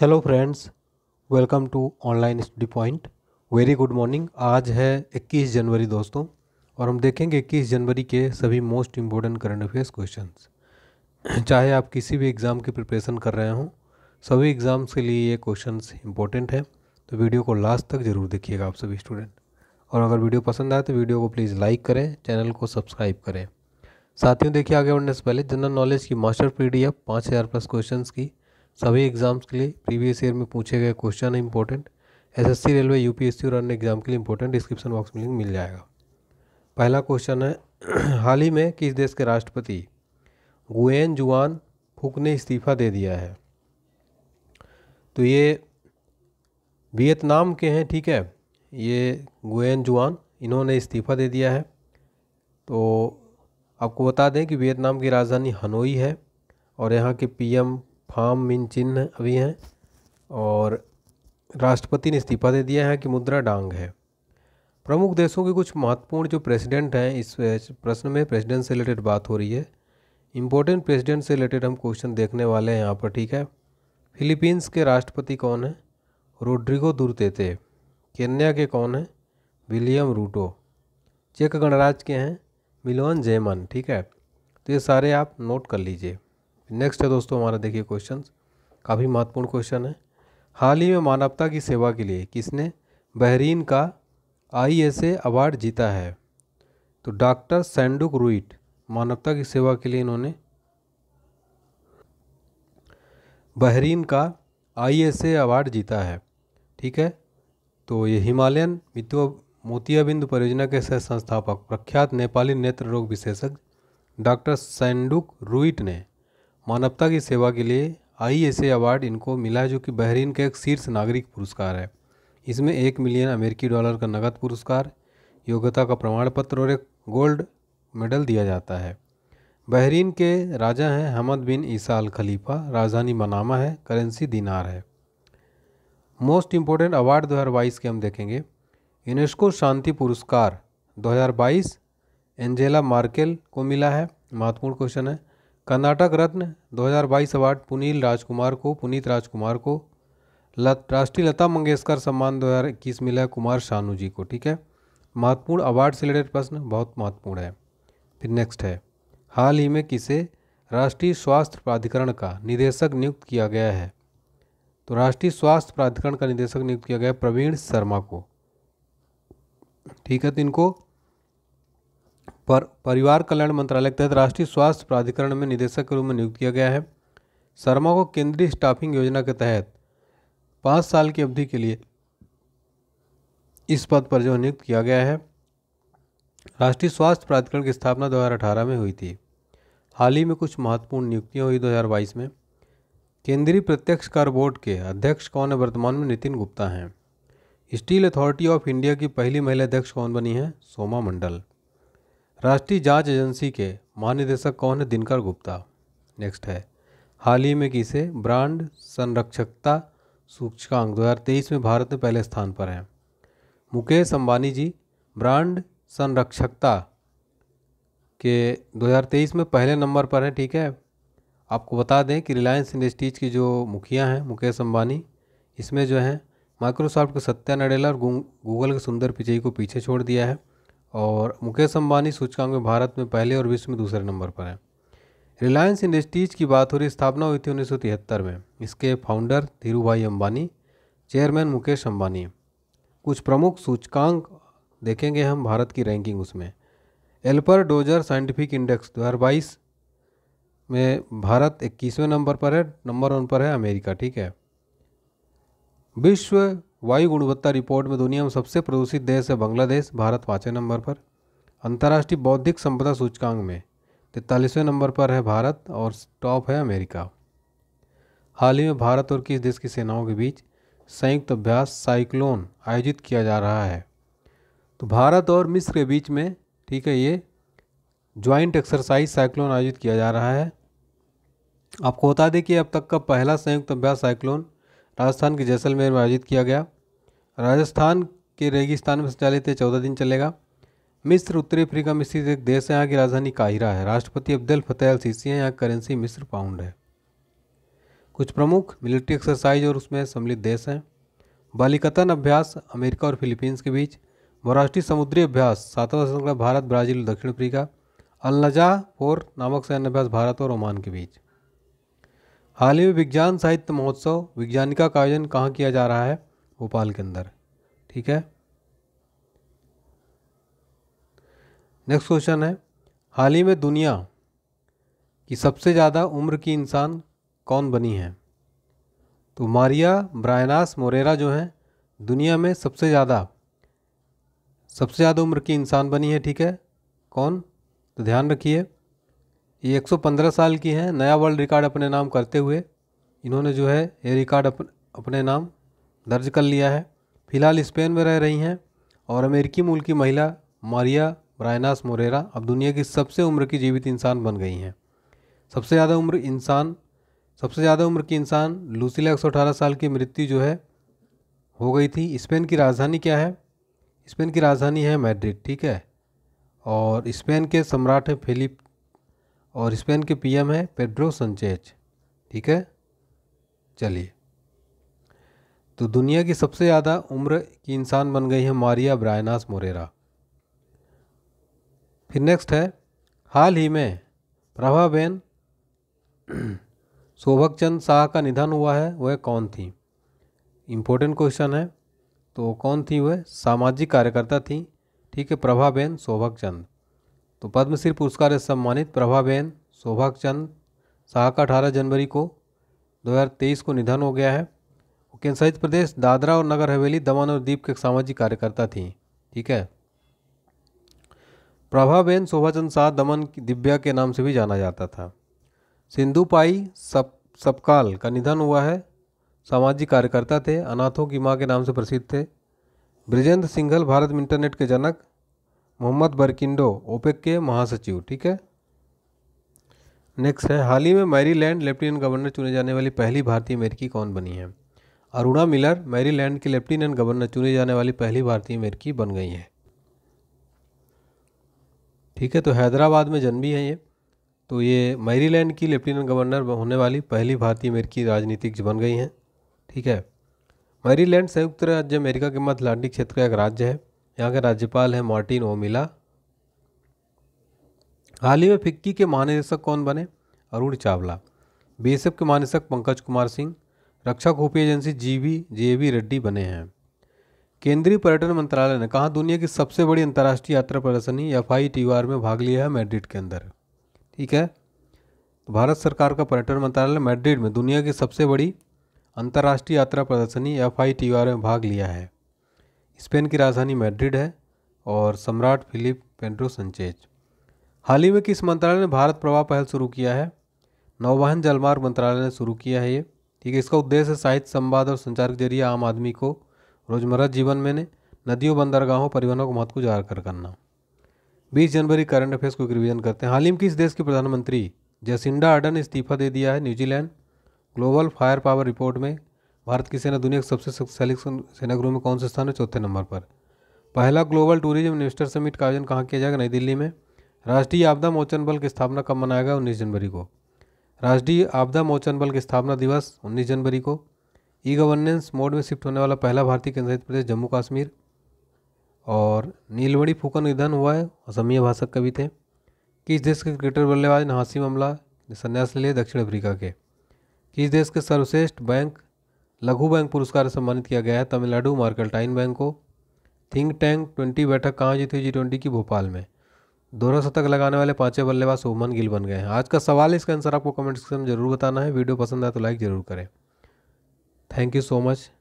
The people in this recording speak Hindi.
hello friends welcome to online study point very good morning आज है 21 जनवरी दोस्तों और हम देखेंगे 21 जनवरी के सभी most important current affairs questions चाहे आप किसी भी एग्ज़ाम की प्रिपरेशन कर रहे हों सभी एग्ज़ाम्स के लिए ये क्वेश्चंस इंपॉर्टेंट हैं तो वीडियो को लास्ट तक ज़रूर देखिएगा आप सभी स्टूडेंट और अगर वीडियो पसंद आए तो वीडियो को प्लीज़ लाइक करें चैनल को सब्सक्राइब करें साथियों देखिए आगे बढ़ने से पहले जनरल नॉलेज की master P D plus question की सभी एग्ज़ाम्स के लिए प्रीवियस ईयर में पूछे गए क्वेश्चन है इंपॉर्टेंट एसएससी रेलवे यूपीएससी और अन्य एग्ज़ाम के लिए इंपॉर्टेंट डिस्क्रिप्शन बॉक्स में लिंक मिल जाएगा पहला क्वेश्चन है हाल ही में किस देश के राष्ट्रपति गुएन जुआन फुक ने इस्तीफा दे दिया है तो ये वियतनाम के हैं ठीक है ये गुएन जुआन इन्होंने इस्तीफा दे दिया है तो आपको बता दें कि वियतनाम की राजधानी हनोई है और यहाँ के पीएम आम मिन चिन्ह अभी हैं और राष्ट्रपति ने इस्तीफा दे दिया है कि मुद्रा डांग है प्रमुख देशों के कुछ महत्वपूर्ण जो प्रेसिडेंट हैं इस प्रश्न में प्रेसिडेंट से रिलेटेड बात हो रही है इम्पोर्टेंट प्रेसिडेंट से रिलेटेड हम क्वेश्चन देखने वाले हैं यहाँ पर ठीक है फिलीपींस के राष्ट्रपति कौन है रोड्रिगो दुरतेते केन्या के कौन हैं विलियम रूटो चेक गणराज्य के हैं मिलोन जेमन ठीक है तो ये सारे आप नोट कर लीजिए नेक्स्ट है दोस्तों हमारा देखिए क्वेश्चन काफ़ी महत्वपूर्ण क्वेश्चन है हाल ही में मानवता की सेवा के लिए किसने बहरीन का आई अवार्ड जीता है तो डॉक्टर सैंडुक रुइट मानवता की सेवा के लिए इन्होंने बहरीन का आई अवार्ड जीता है ठीक है तो ये हिमालयन मित्व मोतियाबिंद परियोजना के सह संस्थापक प्रख्यात नेपाली नेत्र रोग विशेषज्ञ डॉक्टर सैंडुक रुइट ने मानवता की सेवा के लिए आई एस ए अवार्ड इनको मिला है जो कि बहरीन का एक शीर्ष नागरिक पुरस्कार है इसमें एक मिलियन अमेरिकी डॉलर का नगद पुरस्कार योग्यता का प्रमाण पत्र और एक गोल्ड मेडल दिया जाता है बहरीन के राजा हैं हमद बिन ईसा अल खलीफा राजधानी मनामा है करेंसी दिनार है मोस्ट इम्पोर्टेंट अवार्ड 2022 के हम देखेंगे यूनेस्को शांति पुरस्कार 2022 एंजेला मार्केल को मिला है महत्वपूर्ण क्वेश्चन है कर्नाटक रत्न 2022 अवार्ड पुनील राजकुमार को पुनीत राजकुमार को लत राष्ट्रीय लता मंगेशकर सम्मान 2021 मिला है कुमार शानू जी को ठीक है महत्वपूर्ण अवार्ड से रिलेटेड प्रश्न बहुत महत्वपूर्ण है फिर नेक्स्ट है हाल ही में किसे राष्ट्रीय स्वास्थ्य प्राधिकरण का निदेशक नियुक्त किया गया है तो राष्ट्रीय स्वास्थ्य प्राधिकरण का निदेशक नियुक्त किया गया है प्रवीण शर्मा को ठीक है तो इनको पर परिवार कल्याण मंत्रालय के तहत राष्ट्रीय स्वास्थ्य प्राधिकरण में निदेशक के रूप में नियुक्त किया गया है शर्मा को केंद्रीय स्टाफिंग योजना के तहत पाँच साल की अवधि के लिए इस पद पर जो नियुक्त किया गया है राष्ट्रीय स्वास्थ्य प्राधिकरण की स्थापना दो में हुई थी हाल ही में कुछ महत्वपूर्ण नियुक्तियां हुई 2022 में केंद्रीय प्रत्यक्ष कर बोर्ड के अध्यक्ष कौन है वर्तमान में नितिन गुप्ता हैं स्टील अथॉरिटी ऑफ इंडिया की पहली महिला अध्यक्ष कौन बनी है सोमा मंडल राष्ट्रीय जांच एजेंसी के महानिदेशक कौन है दिनकर गुप्ता नेक्स्ट है हाल ही में किसे ब्रांड संरक्षकता सूचकांक 2023 में भारत में पहले स्थान पर हैं मुकेश अंबानी जी ब्रांड संरक्षकता के 2023 में पहले नंबर पर हैं ठीक है आपको बता दें कि रिलायंस इंडस्ट्रीज की जो मुखिया हैं मुकेश अंबानी इसमें जो हैं माइक्रोसॉफ्ट के सत्या नडेला और गूगल के सुंदर पिचई को पीछे छोड़ दिया है और मुकेश अम्बानी सूचकांक में भारत में पहले और विश्व में दूसरे नंबर पर हैं रिलायंस इंडस्ट्रीज की बात हो रही स्थापना हुई थी उन्नीस में इसके फाउंडर धीरू भाई अम्बानी चेयरमैन मुकेश अम्बानी कुछ प्रमुख सूचकांक देखेंगे हम भारत की रैंकिंग उसमें एल्पर डोजर साइंटिफिक इंडेक्स दो में भारत इक्कीसवें नंबर पर है नंबर वन पर है अमेरिका ठीक है विश्व वायु गुणवत्ता रिपोर्ट में दुनिया में सबसे प्रदूषित देश है बांग्लादेश भारत पाँचवें नंबर पर अंतर्राष्ट्रीय बौद्धिक संपदा सूचकांक में तैंतालीसवें नंबर पर है भारत और टॉप है अमेरिका हाल ही में भारत और किस देश की सेनाओं के बीच संयुक्त अभ्यास साइक्लोन आयोजित किया जा रहा है तो भारत और मिस्र के बीच में ठीक है ये ज्वाइंट एक्सरसाइज साइक्लोन आयोजित किया जा रहा है आपको बता दें कि अब तक का पहला संयुक्त अभ्यास साइक्लोन राजस्थान के जैसलमेर में आयोजित किया गया राजस्थान के रेगिस्तान में संचालित चौदह दिन चलेगा मिस्र उत्तरी अफ्रीका में स्थित एक देश है यहाँ की राजधानी काहिरा है राष्ट्रपति अब्दुल फतेह अल सीसी है यहाँ करेंसी मिस्र पाउंड है कुछ प्रमुख मिलिट्री एक्सरसाइज और उसमें सम्मिलित देश हैं बालिकतन अभ्यास अमेरिका और फिलीपींस के बीच बहुराष्ट्रीय समुद्री अभ्यास सातवां श्रृंखला भारत ब्राजील दक्षिण अफ्रीका अलनजा फोर नामक सैन्य अभ्यास भारत और ओमान के बीच हाल ही में विज्ञान साहित्य महोत्सव विज्ञानिका का आयोजन कहाँ किया जा रहा है भोपाल के अंदर ठीक है नेक्स्ट क्वेश्चन है हाल ही में दुनिया की सबसे ज़्यादा उम्र की इंसान कौन बनी है तो मारिया ब्रायनास मोरेरा जो हैं दुनिया में सबसे ज़्यादा सबसे ज़्यादा उम्र की इंसान बनी है ठीक है कौन तो ध्यान रखिए ये 115 साल की हैं नया वर्ल्ड रिकॉर्ड अपने नाम करते हुए इन्होंने जो है ये रिकॉर्ड अप, अपने नाम दर्ज कर लिया है फिलहाल स्पेन में रह रही हैं और अमेरिकी मूल की महिला मारिया ब्रायनास मोरेरा अब दुनिया की सबसे उम्र की जीवित इंसान बन गई हैं सबसे ज़्यादा उम्र इंसान सबसे ज़्यादा उम्र की इंसान लूसीला एक साल की मृत्यु जो है हो गई थी स्पेन की राजधानी क्या है स्पेन की राजधानी है मैड्रिड ठीक है और स्पेन के सम्राट हैं फिलिप और स्पेन के पीएम है पेड्रो संचेज ठीक है चलिए तो दुनिया की सबसे ज़्यादा उम्र की इंसान बन गई है मारिया ब्रायनास मोरेरा फिर नेक्स्ट है हाल ही में प्रभाबेन शोभक चंद शाह का निधन हुआ है वह कौन थी इम्पोर्टेंट क्वेश्चन है तो कौन थी वह सामाजिक कार्यकर्ता थी ठीक है प्रभाबेन शोभक चंद तो पद्मश्री पुरस्कार से सम्मानित प्रभाबेन शोभा चंद शाह का अठारह जनवरी को 2023 को निधन हो गया है वो केंद्रशासित प्रदेश दादरा और नगर हवेली दमन और दीप के सामाजिक कार्यकर्ता थी ठीक है प्रभाबेन शोभाचंद शाह दमन की दिव्या के नाम से भी जाना जाता था सिंधु पाई सप सपकाल का निधन हुआ है सामाजिक कार्यकर्ता थे अनाथों की माँ के नाम से प्रसिद्ध थे ब्रिजेंद्र सिंघल भारत में इंटरनेट के जनक मोहम्मद बर्किंडो ओपेक के महासचिव ठीक है नेक्स्ट है हाल ही में मैरीलैंड लेफ्टिनेंट गवर्नर चुने जाने वाली पहली भारतीय अमेरिकी कौन बनी है अरुणा मिलर मैरीलैंड की लेफ्टिनेंट गवर्नर चुने जाने वाली पहली भारतीय अमेरिकी बन गई हैं ठीक है तो हैदराबाद में जन्मी है ये तो ये मैरीलैंड की लेफ्टिनेंट गवर्नर होने वाली पहली भारतीय अमेरिकी राजनीतिज्ञ बन गई हैं ठीक है मैरीलैंड संयुक्त राज्य अमेरिका के मध्य अटलांटिक क्षेत्र का एक राज्य है यहाँ के राज्यपाल हैं मार्टिन ओमिला हाल ही में फिक्की के महानिदेशक कौन बने अरुण चावला बीएसएफ के महानिदेशक पंकज कुमार सिंह रक्षा खुफिया एजेंसी जे वी रेड्डी बने हैं केंद्रीय पर्यटन मंत्रालय ने कहा दुनिया की सबसे बड़ी अंतर्राष्ट्रीय यात्रा प्रदर्शनी एफ आई टी आर में भाग लिया है मैड्रिड के अंदर ठीक है तो भारत सरकार का पर्यटन मंत्रालय मैड्रिड में दुनिया की सबसे बड़ी अंतर्राष्ट्रीय यात्रा प्रदर्शनी एफ आई टी आर में भाग लिया है स्पेन की राजधानी मैड्रिड है और सम्राट फिलिप पेंड्रो संचेज हाल ही में किस मंत्रालय ने भारत प्रवाह पहल शुरू किया है नौवाहन जलमार्ग मंत्रालय ने शुरू किया है ये ठीक है इसका उद्देश्य साहित्य संवाद और संचार के जरिए आम आदमी को रोजमर्रा जीवन में नदियों बंदरगाहों परिवहनों को महत्व को कर करना बीस जनवरी करंट अफेयर्स को रिविजन करते हैं हाल ही में किस देश के प्रधानमंत्री जैसिंडा आर्डन इस्तीफा दे दिया है New Zealand Global Fire Power report में भारत की सेना दुनिया के सबसे शक्तिशाली सेनागृह में कौन से स्थान है चौथे नंबर पर पहला ग्लोबल टूरिज्म इन्वेस्टर समिट का आयोजन कहाँ किया जाएगा नई दिल्ली में राष्ट्रीय आपदा मोचन बल की स्थापना कब मनाया गया उन्नीस जनवरी को राष्ट्रीय आपदा मोचन बल की स्थापना दिवस उन्नीस जनवरी को ई गवर्नेंस मोड में शिफ्ट होने वाला पहला भारतीय केंद्रित प्रदेश जम्मू कश्मीर और नीलवड़ी फूकन निधन हुआ है असमीय भाषक कवि थे किस देश के क्रिकेटर बल्लेबाज ने हासिम मामला ने संन्यास लिए दक्षिण अफ्रीका के किस देश के सर्वश्रेष्ठ बैंक लघु बैंक पुरस्कार सम्मानित किया गया है तमिलनाडु मार्केटाइन बैंक को थिंक टैंक ट्वेंटी बैठक कहाँ हुई थी जी ट्वेंटी की भोपाल में दोहरा शतक लगाने वाले पांचवें बल्लेबाज सुमन गिल बन गए हैं आज का सवाल इसका आंसर आपको कमेंट सेक्शन में जरूर बताना है वीडियो पसंद आए तो लाइक जरूर करें थैंक यू सो मच